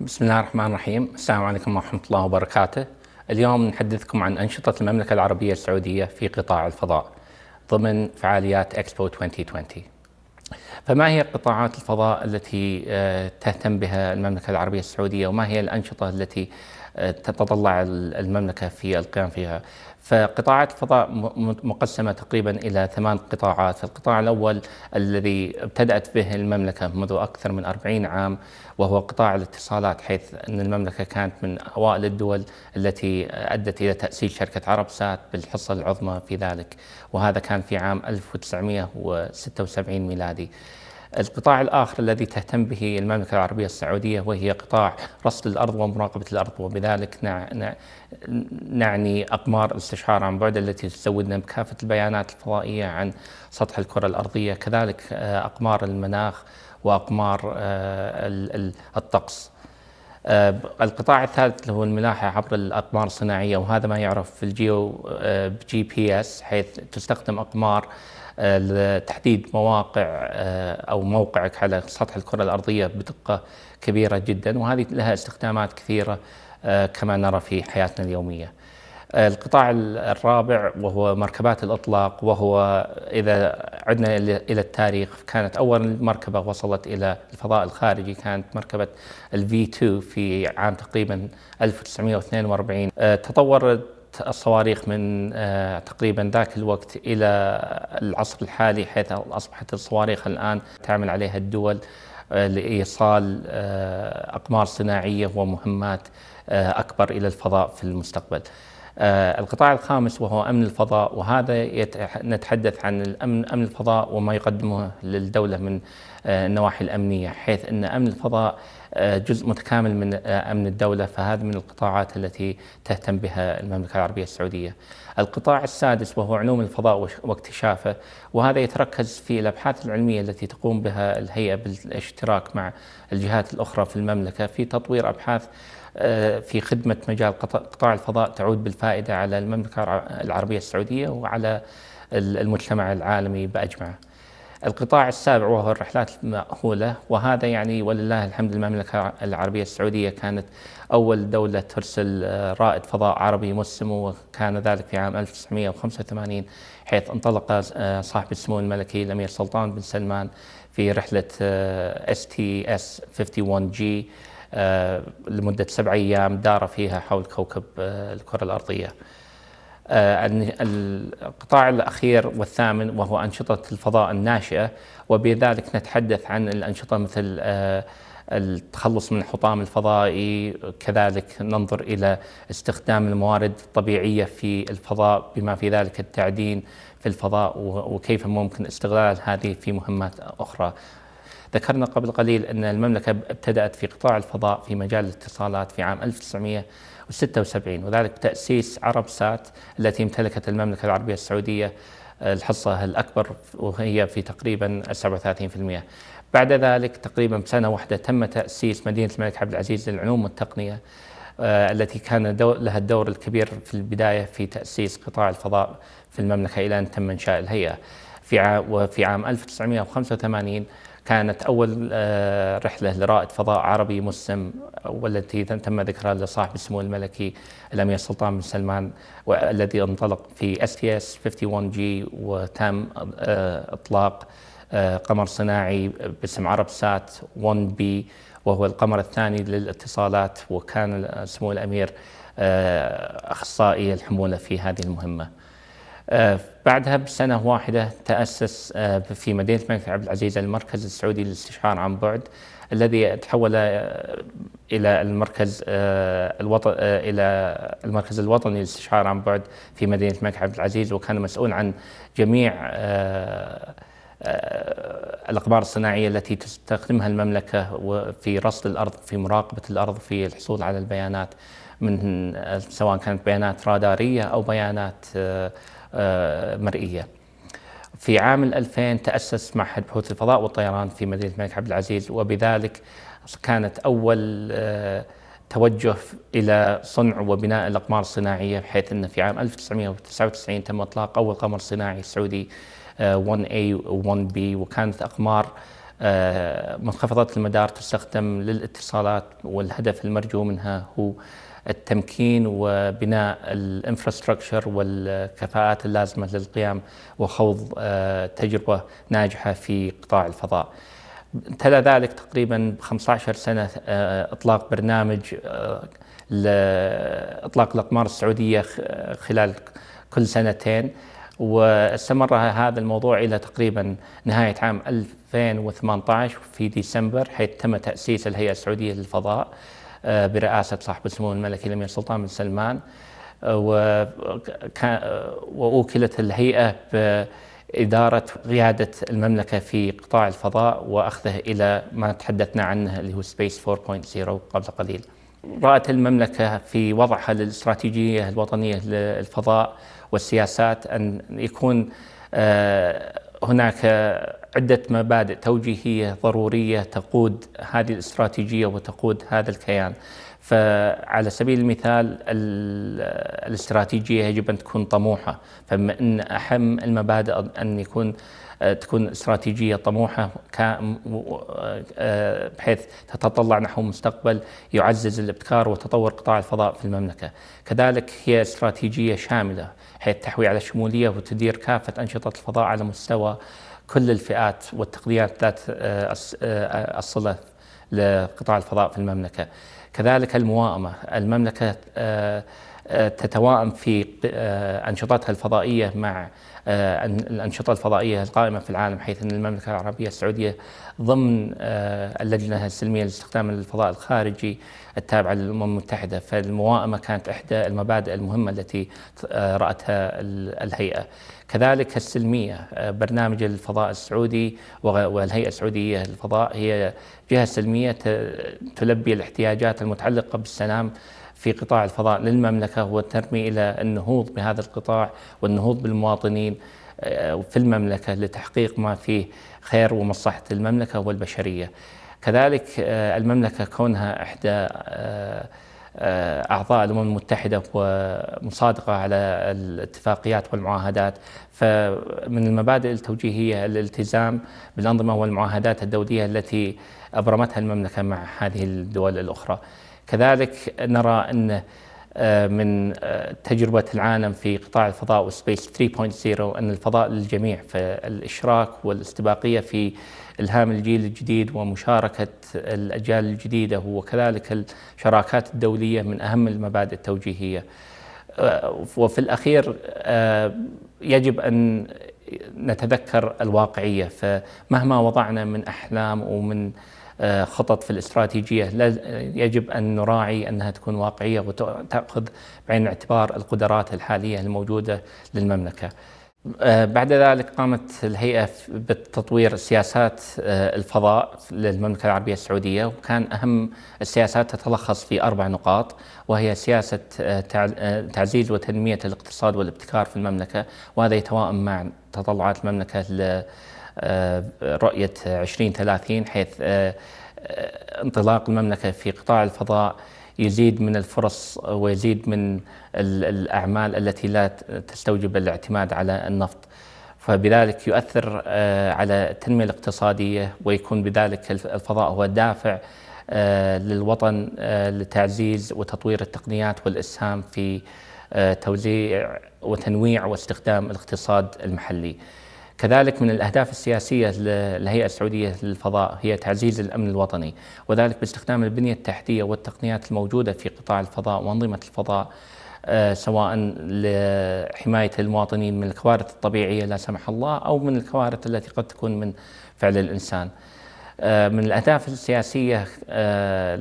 بسم الله الرحمن الرحيم السلام عليكم ورحمة الله وبركاته اليوم نحدثكم عن أنشطة المملكة العربية السعودية في قطاع الفضاء ضمن فعاليات إكسبو 2020 فما هي قطاعات الفضاء التي آه، تهتم بها المملكة العربية السعودية وما هي الأنشطة التي تتطلع المملكه في القيام فيها. فقطاعات الفضاء مقسمه تقريبا الى ثمان قطاعات، القطاع الاول الذي ابتدات به المملكه منذ اكثر من 40 عام وهو قطاع الاتصالات حيث ان المملكه كانت من اوائل الدول التي ادت الى تاسيس شركه عرب سات بالحصه العظمى في ذلك، وهذا كان في عام 1976 ميلادي. القطاع الآخر الذي تهتم به المملكة العربية السعودية وهي قطاع رصد الأرض ومراقبة الأرض وبذلك نعني أقمار الاستشعار عن بعد التي تزودنا بكافة البيانات الفضائية عن سطح الكرة الأرضية كذلك آه، أقمار المناخ وأقمار آه، الطقس آه، القطاع الثالث اللي هو الملاحة عبر الأقمار الصناعية وهذا ما يعرف في الجيو بجي بي اس حيث تستخدم أقمار لتحديد مواقع آه، او موقعك على سطح الكره الارضيه بدقه كبيره جدا وهذه لها استخدامات كثيره آه، كما نرى في حياتنا اليوميه. القطاع الرابع وهو مركبات الاطلاق وهو اذا عدنا الى التاريخ كانت اول مركبه وصلت الى الفضاء الخارجي كانت مركبه الفي 2 في عام تقريبا 1942 آه، تطور الصواريخ من آه، تقريبا ذاك الوقت إلى العصر الحالي حيث أصبحت الصواريخ الآن تعمل عليها الدول آه، لإيصال آه، أقمار صناعية ومهمات أكبر إلى الفضاء في المستقبل آه، القطاع الخامس وهو أمن الفضاء وهذا نتحدث عن الأمن أمن الفضاء وما يقدمه للدولة من آه، النواحي الأمنية حيث أن أمن الفضاء آه، جزء متكامل من أمن الدولة فهذا من القطاعات التي تهتم بها المملكة العربية السعودية القطاع السادس وهو علوم الفضاء واكتشافه وهذا يتركز في الأبحاث العلمية التي تقوم بها الهيئة بالاشتراك مع الجهات الأخرى في المملكة في تطوير أبحاث آه، في خدمة مجال قطاع الفضاء تعود بالفائدة على المملكة العربية السعودية وعلى المجتمع العالمي بأجمعه القطاع السابع وهو الرحلات المأهولة وهذا يعني ولله الحمد المملكة العربية السعودية كانت أول دولة ترسل آه، رائد فضاء عربي مسلم وكان ذلك في عام 1985 حيث انطلق آه، صاحب السمو الملكي الأمير سلطان بن سلمان في رحلة STS 51 جي آه، لمدة سبع أيام دار فيها حول كوكب آه، الكرة الأرضية آه، القطاع الأخير والثامن وهو أنشطة الفضاء الناشئة وبذلك نتحدث عن الأنشطة مثل التخلص من الحطام الفضائي كذلك ننظر إلى استخدام الموارد الطبيعية في الفضاء بما في ذلك التعدين في الفضاء وكيف ممكن استغلال هذه في مهمات أخرى ذكرنا قبل قليل أن المملكة ابتدأت في قطاع الفضاء في مجال الاتصالات في عام 1976 وذلك بتأسيس عرب سات التي امتلكت المملكة العربية السعودية آه، الحصة الأكبر وهي في تقريبا 37% بعد ذلك تقريبا بسنة واحدة تم تأسيس مدينة الملك عبد العزيز للعلوم والتقنية آه، التي كان لها الدور الكبير في البداية في تأسيس قطاع الفضاء في المملكة إلى أن تم إنشاء الهيئة في عام وفي عام 1985 كانت أول آه، رحلة لرائد فضاء عربي مسلم والتي تم ذكرها لصاحب السمو الملكي الأمير سلطان بن سلمان والذي انطلق في اس تي اس 51 جي وتم آه، إطلاق آه، قمر صناعي باسم عرب سات 1 بي وهو القمر الثاني للاتصالات وكان سمو الأمير أخصائي الحمولة في هذه المهمة آه، بعدها بسنة واحدة تأسس آه، في مدينة الملك عبد العزيز المركز السعودي للاستشعار عن بعد الذي تحول آه، إلى المركز الوطن إلى المركز الوطني للاستشعار عن بعد في مدينة الملك عبد العزيز وكان مسؤول عن جميع الأقمار الصناعية التي تستخدمها المملكة في رصد الأرض في مراقبة الأرض في الحصول على البيانات من سواء كانت بيانات رادارية أو بيانات آه، مرئية في عام 2000 تأسس معهد بحوث الفضاء والطيران في مدينة الملك عبد العزيز وبذلك كانت أول آه، توجه إلى صنع وبناء الأقمار الصناعية بحيث أن في عام 1999 تم إطلاق أول قمر صناعي سعودي 1A و 1B وكانت أقمار آه، منخفضات المدار تستخدم للاتصالات والهدف المرجو منها هو التمكين وبناء الانفراستراكشر والكفاءات اللازمه للقيام وخوض آه، تجربه ناجحه في قطاع الفضاء. تلا ذلك تقريبا ب 15 سنه آه، اطلاق برنامج اطلاق الاقمار السعوديه خلال كل سنتين واستمر هذا الموضوع إلى تقريبا نهاية عام 2018 في ديسمبر حيث تم تأسيس الهيئة السعودية للفضاء آه، برئاسة صاحب السمو الملكي الأمير سلطان بن سلمان آه، آه، وأوكلت الهيئة بإدارة قيادة المملكة في قطاع الفضاء وأخذه إلى ما تحدثنا عنه اللي هو سبيس 4.0 قبل قليل رأت المملكة في وضعها للاستراتيجية الوطنية للفضاء والسياسات أن يكون آه، هناك عدة مبادئ توجيهية ضرورية تقود هذه الاستراتيجية وتقود هذا الكيان فعلى سبيل المثال الاستراتيجية يجب أن تكون طموحة فمن أهم المبادئ أن يكون تكون استراتيجيه طموحه بحيث تتطلع نحو مستقبل يعزز الابتكار وتطور قطاع الفضاء في المملكه. كذلك هي استراتيجيه شامله حيث تحوي على شموليه وتدير كافه انشطه الفضاء على مستوى كل الفئات والتقنيات ذات آه، آه، الصله لقطاع الفضاء في المملكه. كذلك المواءمه، المملكه آه، تتواءم في آه، أنشطتها الفضائية مع آه، الأنشطة الفضائية القائمة في العالم حيث أن المملكة العربية السعودية ضمن آه، اللجنة السلمية لاستخدام الفضاء الخارجي التابعة للأمم المتحدة فالمواءمة كانت إحدى المبادئ المهمة التي رأتها الهيئة كذلك السلمية برنامج الفضاء السعودي والهيئة السعودية للفضاء هي جهة سلمية تلبي الاحتياجات المتعلقة بالسلام في قطاع الفضاء للمملكة والترمي إلى النهوض بهذا القطاع والنهوض بالمواطنين آه، في المملكة لتحقيق ما فيه خير ومصلحة المملكة والبشرية كذلك آه، المملكة كونها إحدى آه، أعضاء الأمم المتحدة ومصادقة على الاتفاقيات والمعاهدات فمن المبادئ التوجيهية الالتزام بالأنظمة والمعاهدات الدولية التي أبرمتها المملكة مع هذه الدول الأخرى كذلك نرى أن آه، من آه، تجربة العالم في قطاع الفضاء والسبيس 3.0 أن الفضاء للجميع فالإشراك والاستباقية في إلهام الجيل الجديد ومشاركة الأجيال الجديدة وكذلك الشراكات الدولية من أهم المبادئ التوجيهية آه، وفي الأخير يجب أن نتذكر الواقعية فمهما وضعنا من أحلام ومن آه، خطط في الاستراتيجيه يجب ان نراعي انها تكون واقعيه وتاخذ بعين الاعتبار القدرات الحاليه الموجوده للمملكه. آه، بعد ذلك قامت الهيئة بتطوير سياسات آه، الفضاء للمملكة العربية السعودية وكان أهم السياسات تتلخص في أربع نقاط وهي سياسة تعزيز وتنمية الاقتصاد والابتكار في المملكة وهذا يتواءم مع تطلعات المملكة آه، رؤية 2030 حيث آه، آه، انطلاق المملكة في قطاع الفضاء يزيد من الفرص ويزيد من الأعمال التي لا تستوجب الاعتماد على النفط فبذلك يؤثر على التنمية الاقتصادية ويكون بذلك الفضاء هو دافع للوطن لتعزيز وتطوير التقنيات والإسهام في توزيع وتنويع واستخدام الاقتصاد المحلي كذلك من الأهداف السياسية للهيئة السعودية للفضاء هي تعزيز الأمن الوطني وذلك باستخدام البنية التحتية والتقنيات الموجودة في قطاع الفضاء وأنظمة الفضاء آه، سواء لحماية المواطنين من الكوارث الطبيعية لا سمح الله أو من الكوارث التي قد تكون من فعل الإنسان آه، من الأهداف السياسية آه،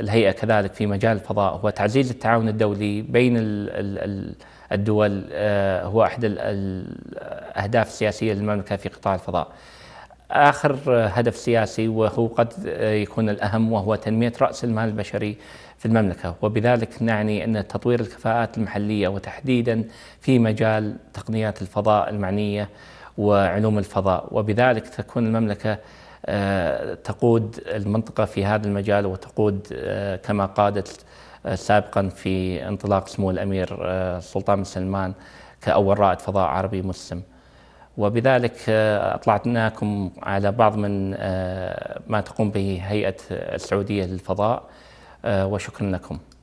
للهيئة كذلك في مجال الفضاء هو تعزيز التعاون الدولي بين ال الدول آه، هو احدى الاهداف السياسيه للمملكه في قطاع الفضاء. اخر هدف سياسي وهو قد يكون الاهم وهو تنميه راس المال البشري في المملكه وبذلك نعني ان تطوير الكفاءات المحليه وتحديدا في مجال تقنيات الفضاء المعنيه وعلوم الفضاء وبذلك تكون المملكه آه، تقود المنطقه في هذا المجال وتقود آه، كما قادت آه، سابقا في انطلاق سمو الامير آه، سلطان بن سلمان كاول رائد فضاء عربي مسلم. وبذلك آه، اطلعناكم على بعض من ما تقوم به هيئه السعوديه للفضاء وشكرا لكم.